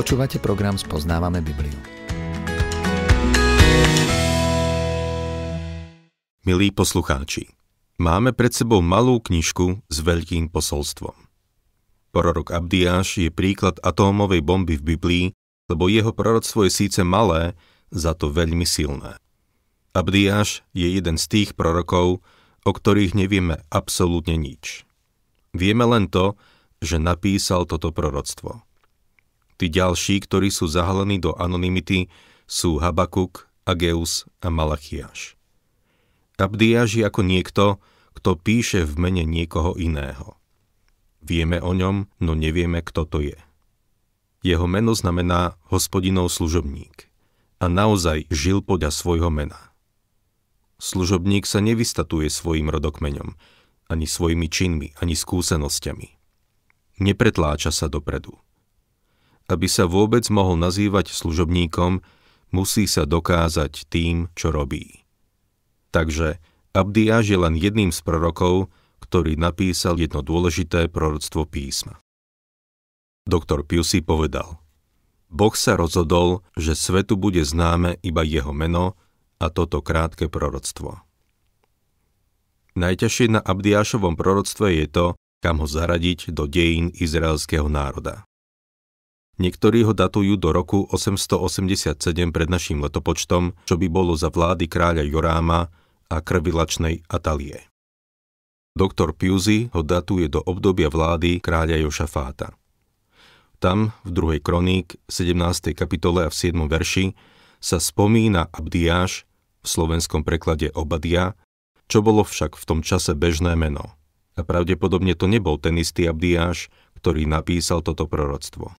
Počúvate program Spoznávame Bibliu. Milí poslucháči, máme pred sebou malú knižku s veľkým posolstvom. Prorok Abdiáš je príklad atómovej bomby v Biblii, lebo jeho proroctvo je síce malé, za to veľmi silné. Abdiáš je jeden z tých prorokov, o ktorých nevieme absolútne nič. Vieme len to, že napísal toto proroctvo. Tí ďalší, ktorí sú zahalení do anonymity, sú Habakuk, Ageus a Malachiaš. Abdiáš je ako niekto, kto píše v mene niekoho iného. Vieme o ňom, no nevieme, kto to je. Jeho meno znamená hospodinov služobník a naozaj žil podľa svojho mena. Služobník sa nevystatuje svojim rodokmeňom, ani svojimi činmi, ani skúsenosťami. Nepretláča sa dopredu aby sa vôbec mohol nazývať služobníkom, musí sa dokázať tým, čo robí. Takže Abdiáž je len jedným z prorokov, ktorý napísal jedno dôležité proroctvo písma. Doktor Piusi povedal, Boh sa rozhodol, že svetu bude známe iba jeho meno a toto krátke proroctvo. Najťažšie na Abdiášovom proroctve je to, kam ho zaradiť do dejín izraelského národa. Niektorí ho datujú do roku 887 pred naším letopočtom, čo by bolo za vlády kráľa Joráma a krvilačnej Atalie. Doktor Piuzi ho datuje do obdobia vlády kráľa Jošafáta. Tam, v 2. kroník, 17. kapitole a v 7. verši, sa spomína Abdiáš, v slovenskom preklade Obadia, čo bolo však v tom čase bežné meno. A pravdepodobne to nebol ten istý Abdiáš, ktorý napísal toto proroctvo.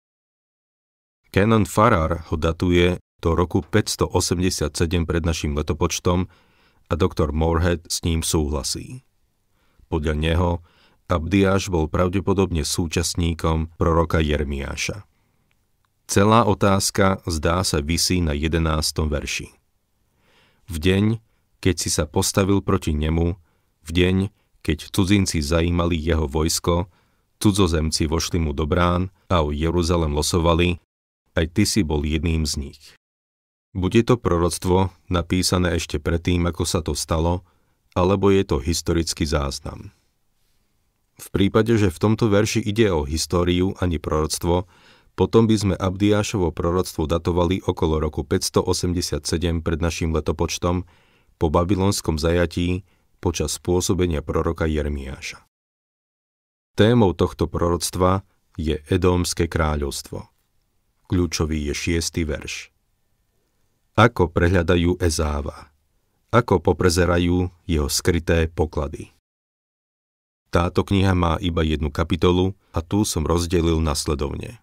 Canon Farrar ho datuje do roku 587 pred našim letopočtom a doktor Morehead s ním súhlasí. Podľa neho Abdiáš bol pravdepodobne súčasníkom proroka Jermiáša. Celá otázka zdá sa vysí na 11. verši. V deň, keď si sa postavil proti nemu, v deň, keď cudzinci zajímali jeho vojsko, cudzozemci vošli mu do brán a o Jeruzalem losovali, aj ty si bol jedným z nich. Bude to proroctvo napísané ešte predtým, ako sa to stalo, alebo je to historický záznam. V prípade, že v tomto verši ide o históriu ani proroctvo, potom by sme Abdiášovo proroctvo datovali okolo roku 587 pred našim letopočtom po babylonskom zajatí počas pôsobenia proroka Jeremiáša. Témou tohto proroctva je Edomské kráľovstvo. Kľúčový je šiestý verš. Ako prehľadajú Ezáva? Ako poprezerajú jeho skryté poklady? Táto kniha má iba jednu kapitolu a tu som rozdelil nasledovne.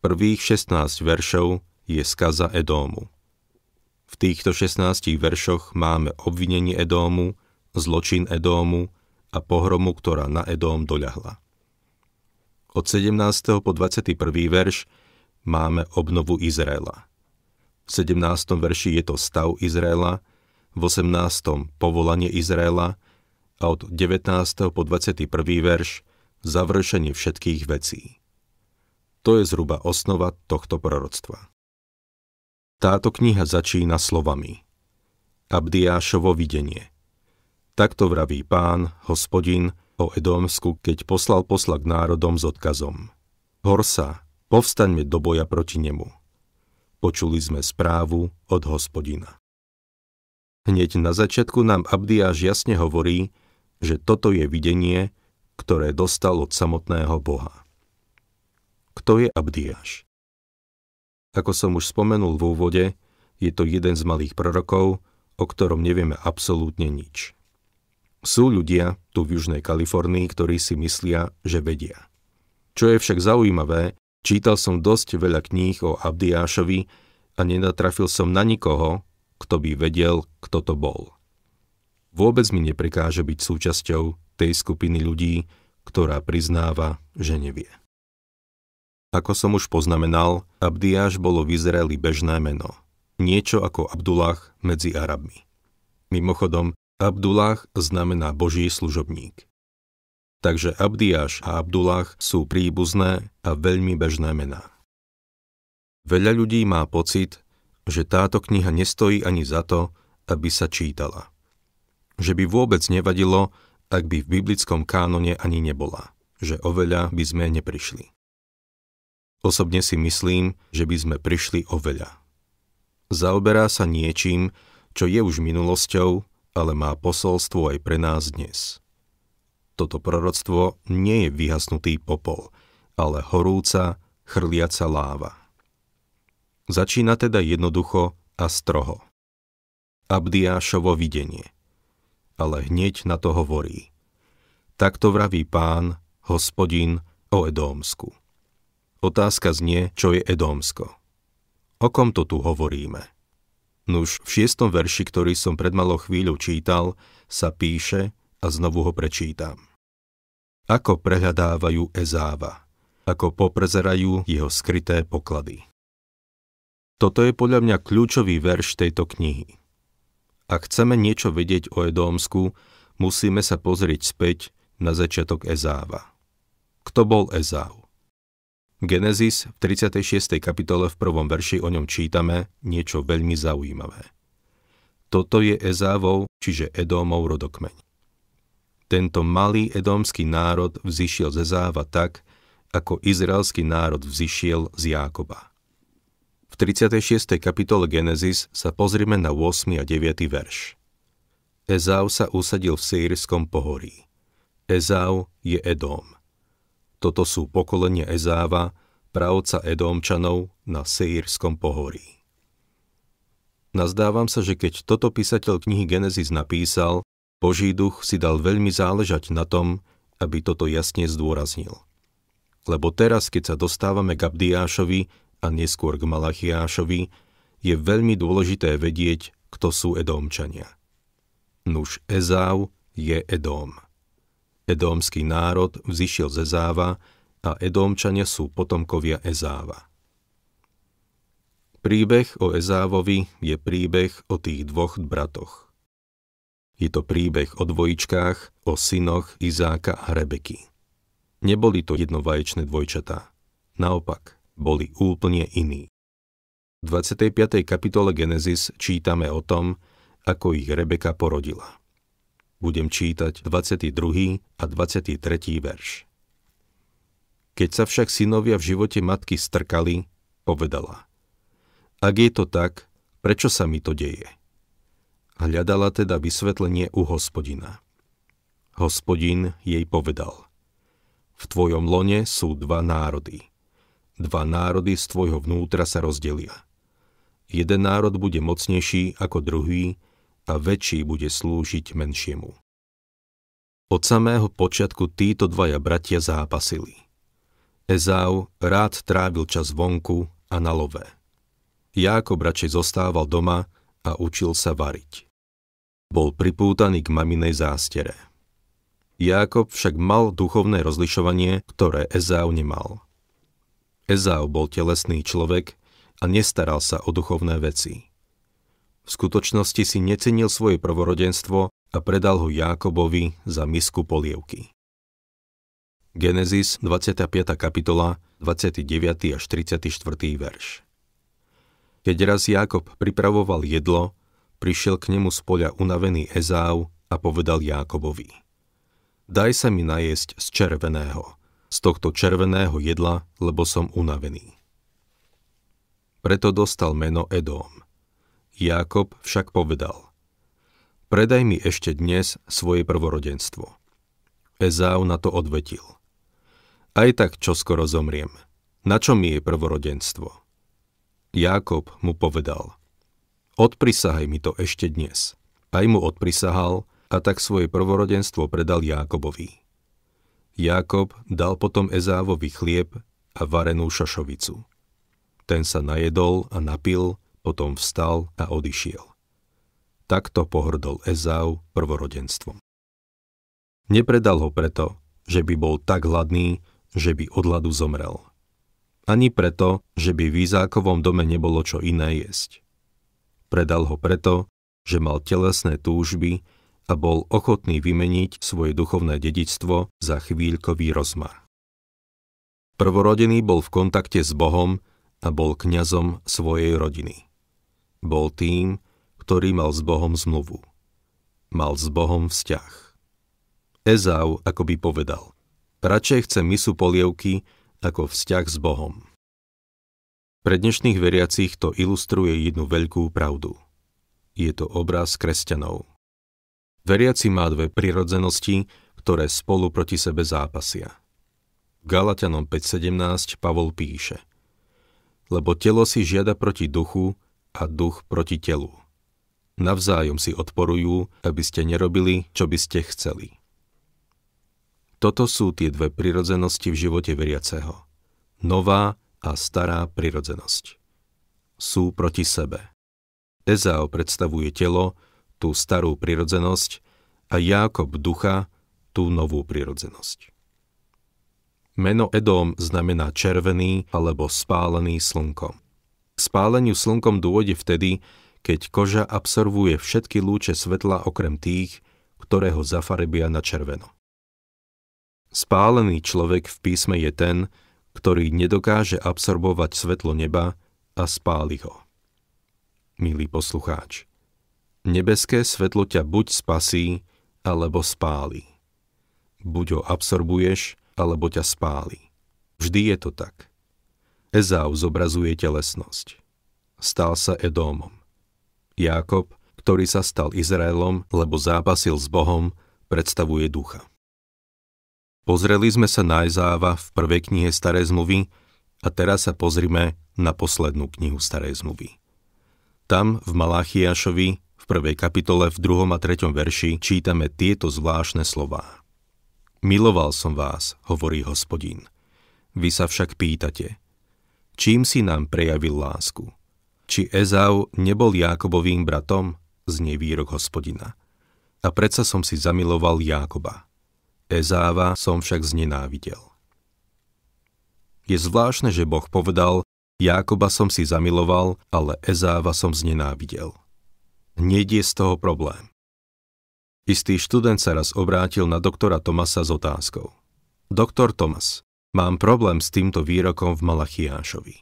Prvých 16 veršov je skaza Edómu. V týchto 16 veršoch máme obvinenie Edómu, zločin Edómu a pohromu, ktorá na Edóm doľahla. Od 17. po 21. verš máme obnovu Izraela. V 17. verši je to stav Izraela, v 18. povolanie Izraela a od 19. po 21. verš završenie všetkých vecí. To je zhruba osnova tohto proroctva. Táto kniha začína slovami Abdiášovo videnie. Takto vraví pán, hospodin, o Edomsku, keď poslal posla k národom s odkazom. Horsa, povstaňme do boja proti nemu. Počuli sme správu od hospodina. Hneď na začiatku nám Abdiáš jasne hovorí, že toto je videnie, ktoré dostal od samotného Boha. Kto je Abdiáš? Ako som už spomenul v úvode, je to jeden z malých prorokov, o ktorom nevieme absolútne nič. Sú ľudia tu v Južnej Kalifornii, ktorí si myslia, že vedia. Čo je však zaujímavé, Čítal som dosť veľa kníh o Abdiášovi a nenatrafil som na nikoho, kto by vedel, kto to bol. Vôbec mi neprekáže byť súčasťou tej skupiny ľudí, ktorá priznáva, že nevie. Ako som už poznamenal, Abdiáš bolo v Izraeli bežné meno. Niečo ako Abdullah medzi Arabmi. Mimochodom, Abdullah znamená Boží služobník takže Abdiáš a Abdullah sú príbuzné a veľmi bežné mená. Veľa ľudí má pocit, že táto kniha nestojí ani za to, aby sa čítala. Že by vôbec nevadilo, ak by v biblickom kánone ani nebola, že oveľa by sme neprišli. Osobne si myslím, že by sme prišli oveľa. Zaoberá sa niečím, čo je už minulosťou, ale má posolstvo aj pre nás dnes toto proroctvo nie je vyhasnutý popol, ale horúca, chrliaca láva. Začína teda jednoducho a stroho. Abdiášovo videnie. Ale hneď na to hovorí. Takto vraví pán, hospodin o Edómsku. Otázka znie, čo je Edómsko. O kom to tu hovoríme? Nuž v šiestom verši, ktorý som pred malou chvíľu čítal, sa píše, a znovu ho prečítam. Ako prehľadávajú Ezáva, ako poprezerajú jeho skryté poklady. Toto je podľa mňa kľúčový verš tejto knihy. Ak chceme niečo vedieť o Edómsku, musíme sa pozrieť späť na začiatok Ezáva. Kto bol Ezáv? Genesis v 36. kapitole v prvom verši o ňom čítame niečo veľmi zaujímavé. Toto je Ezávov, čiže Edómov rodokmeň. Tento malý edomský národ vzýšiel ze Záva tak, ako izraelský národ vzýšiel z Jákoba. V 36. kapitole Genesis sa pozrieme na 8. a 9. verš. Ezau sa usadil v Sýrskom pohorí. Ezau je Edom. Toto sú pokolenia Ezáva, pravca Edomčanov na Sýrskom pohorí. Nazdávam sa, že keď toto písateľ knihy Genesis napísal, Boží duch si dal veľmi záležať na tom, aby toto jasne zdôraznil. Lebo teraz, keď sa dostávame k Abdiášovi a neskôr k Malachiášovi, je veľmi dôležité vedieť, kto sú Edómčania. Nuž Ezáv je Edóm. Edómsky národ vzýšiel z Ezáva a Edómčania sú potomkovia Ezáva. Príbeh o Ezávovi je príbeh o tých dvoch bratoch. Je to príbeh o dvojičkách, o synoch Izáka a Rebeky. Neboli to jednovaječné dvojčatá. Naopak, boli úplne iní. V 25. kapitole Genesis čítame o tom, ako ich Rebeka porodila. Budem čítať 22. a 23. verš. Keď sa však synovia v živote matky strkali, povedala. Ak je to tak, prečo sa mi to deje? Hľadala teda vysvetlenie u hospodina. Hospodin jej povedal, v tvojom lone sú dva národy. Dva národy z tvojho vnútra sa rozdelia. Jeden národ bude mocnejší ako druhý a väčší bude slúžiť menšiemu. Od samého počiatku títo dvaja bratia zápasili. Ezau rád trávil čas vonku a na love. Jákob radšej zostával doma a učil sa variť. Bol pripútaný k maminej zástere. Jákob však mal duchovné rozlišovanie, ktoré Ezau nemal. Ezau bol telesný človek a nestaral sa o duchovné veci. V skutočnosti si necenil svoje prvorodenstvo a predal ho Jákobovi za misku polievky. Genesis 25. kapitola 29. až 34. verš keď raz Jákob pripravoval jedlo, prišiel k nemu z poľa unavený Ezáv a povedal Jákobovi. Daj sa mi najesť z červeného, z tohto červeného jedla, lebo som unavený. Preto dostal meno Edom. Jákob však povedal, predaj mi ešte dnes svoje prvorodenstvo. Ezáv na to odvetil. Aj tak skoro zomriem. Na čo mi je prvorodenstvo? Jákob mu povedal, odprisahaj mi to ešte dnes. Aj mu odprisahal a tak svoje prvorodenstvo predal Jákobovi. Jákob dal potom Ezávovi chlieb a varenú šašovicu. Ten sa najedol a napil, potom vstal a odišiel. Takto pohrdol Ezáv prvorodenstvom. Nepredal ho preto, že by bol tak hladný, že by od hladu zomrel – ani preto, že by v Izákovom dome nebolo čo iné jesť. Predal ho preto, že mal telesné túžby a bol ochotný vymeniť svoje duchovné dedičstvo za chvíľkový rozmar. Prvorodený bol v kontakte s Bohom a bol kňazom svojej rodiny. Bol tým, ktorý mal s Bohom zmluvu. Mal s Bohom vzťah. Ezau akoby povedal, radšej chce misu polievky, ako vzťah s Bohom. Pre dnešných veriacich to ilustruje jednu veľkú pravdu. Je to obraz kresťanov. Veriaci má dve prirodzenosti, ktoré spolu proti sebe zápasia. Galatianom 5.17 Pavol píše Lebo telo si žiada proti duchu a duch proti telu. Navzájom si odporujú, aby ste nerobili, čo by ste chceli. Toto sú tie dve prirodzenosti v živote veriaceho. Nová a stará prirodzenosť. Sú proti sebe. Ezao predstavuje telo, tú starú prirodzenosť, a Jákob ducha, tú novú prirodzenosť. Meno Edom znamená červený alebo spálený slnkom. K spáleniu slnkom dôjde vtedy, keď koža absorbuje všetky lúče svetla okrem tých, ktoré ho zafarebia na červeno. Spálený človek v písme je ten, ktorý nedokáže absorbovať svetlo neba a spáli ho. Milý poslucháč, nebeské svetlo ťa buď spasí, alebo spáli. Buď ho absorbuješ, alebo ťa spáli. Vždy je to tak. Ezau zobrazuje telesnosť. Stal sa Edómom. Jákob, ktorý sa stal Izraelom, lebo zápasil s Bohom, predstavuje ducha. Pozreli sme sa na Izáva v prvej knihe Starej zmluvy a teraz sa pozrime na poslednú knihu Starej zmluvy. Tam v Malachiašovi v prvej kapitole v 2. a 3. verši čítame tieto zvláštne slová. Miloval som vás, hovorí hospodín. Vy sa však pýtate, čím si nám prejavil lásku? Či Ezau nebol Jákobovým bratom? Znie výrok hospodina. A predsa som si zamiloval Jákoba Ezáva som však znenávidel. Je zvláštne, že Boh povedal, Jákoba som si zamiloval, ale Ezáva som znenávidel. Hneď je z toho problém. Istý študent sa raz obrátil na doktora Tomasa s otázkou. Doktor Tomas, mám problém s týmto výrokom v Malachiášovi.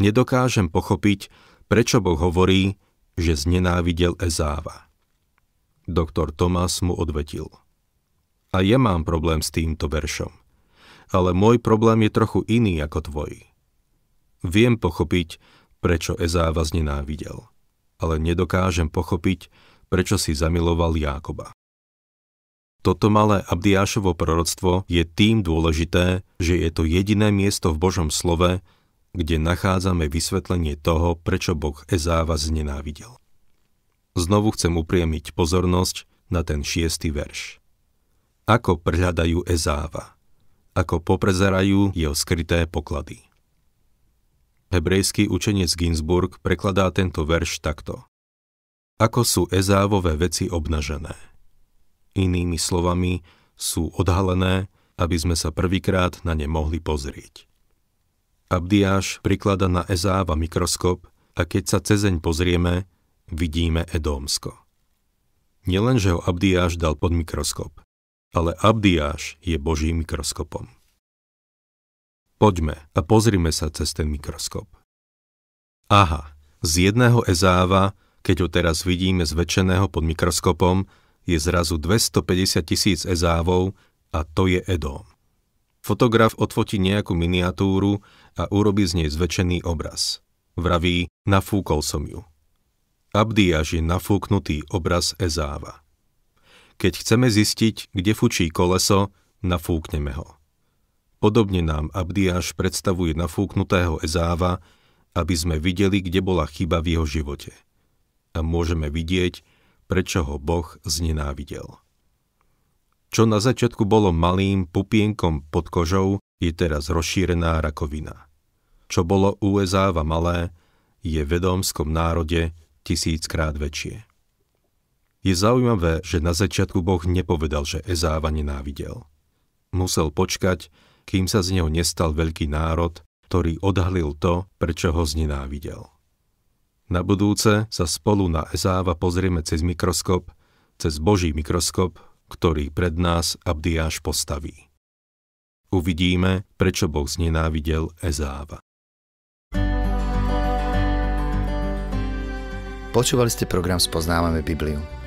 Nedokážem pochopiť, prečo Boh hovorí, že znenávidel Ezáva. Doktor Tomas mu odvetil – a ja mám problém s týmto veršom. Ale môj problém je trochu iný ako tvoj. Viem pochopiť, prečo vás nenávidel, ale nedokážem pochopiť, prečo si zamiloval Jákoba. Toto malé Abdiášovo proroctvo je tým dôležité, že je to jediné miesto v Božom slove, kde nachádzame vysvetlenie toho, prečo Boh Ezáva znenávidel. Znovu chcem upriemiť pozornosť na ten šiestý verš ako prehľadajú Ezáva, ako poprezerajú jeho skryté poklady. Hebrejský učenec Ginsburg prekladá tento verš takto. Ako sú Ezávové veci obnažené? Inými slovami, sú odhalené, aby sme sa prvýkrát na ne mohli pozrieť. Abdiáš priklada na Ezáva mikroskop a keď sa cezeň pozrieme, vidíme Edómsko. Nielenže ho Abdiáš dal pod mikroskop, ale Abdiáš je Božím mikroskopom. Poďme a pozrime sa cez ten mikroskop. Aha, z jedného Ezáva, keď ho teraz vidíme zväčšeného pod mikroskopom, je zrazu 250 tisíc Ezávov a to je Edom. Fotograf odfotí nejakú miniatúru a urobí z nej zväčšený obraz. Vraví, nafúkol som ju. Abdiáš je nafúknutý obraz Ezáva. Keď chceme zistiť, kde fučí koleso, nafúkneme ho. Podobne nám Abdiáš predstavuje nafúknutého Ezáva, aby sme videli, kde bola chyba v jeho živote. A môžeme vidieť, prečo ho Boh znenávidel. Čo na začiatku bolo malým pupienkom pod kožou, je teraz rozšírená rakovina. Čo bolo u Ezáva malé, je v vedomskom národe tisíckrát väčšie. Je zaujímavé, že na začiatku Boh nepovedal, že Ezáva nenávidel. Musel počkať, kým sa z neho nestal veľký národ, ktorý odhalil to, prečo ho znenávidel. Na budúce sa spolu na Ezáva pozrieme cez mikroskop, cez Boží mikroskop, ktorý pred nás Abdiáš postaví. Uvidíme, prečo Boh znenávidel Ezáva. Počúvali ste program Spoznávame Bibliu.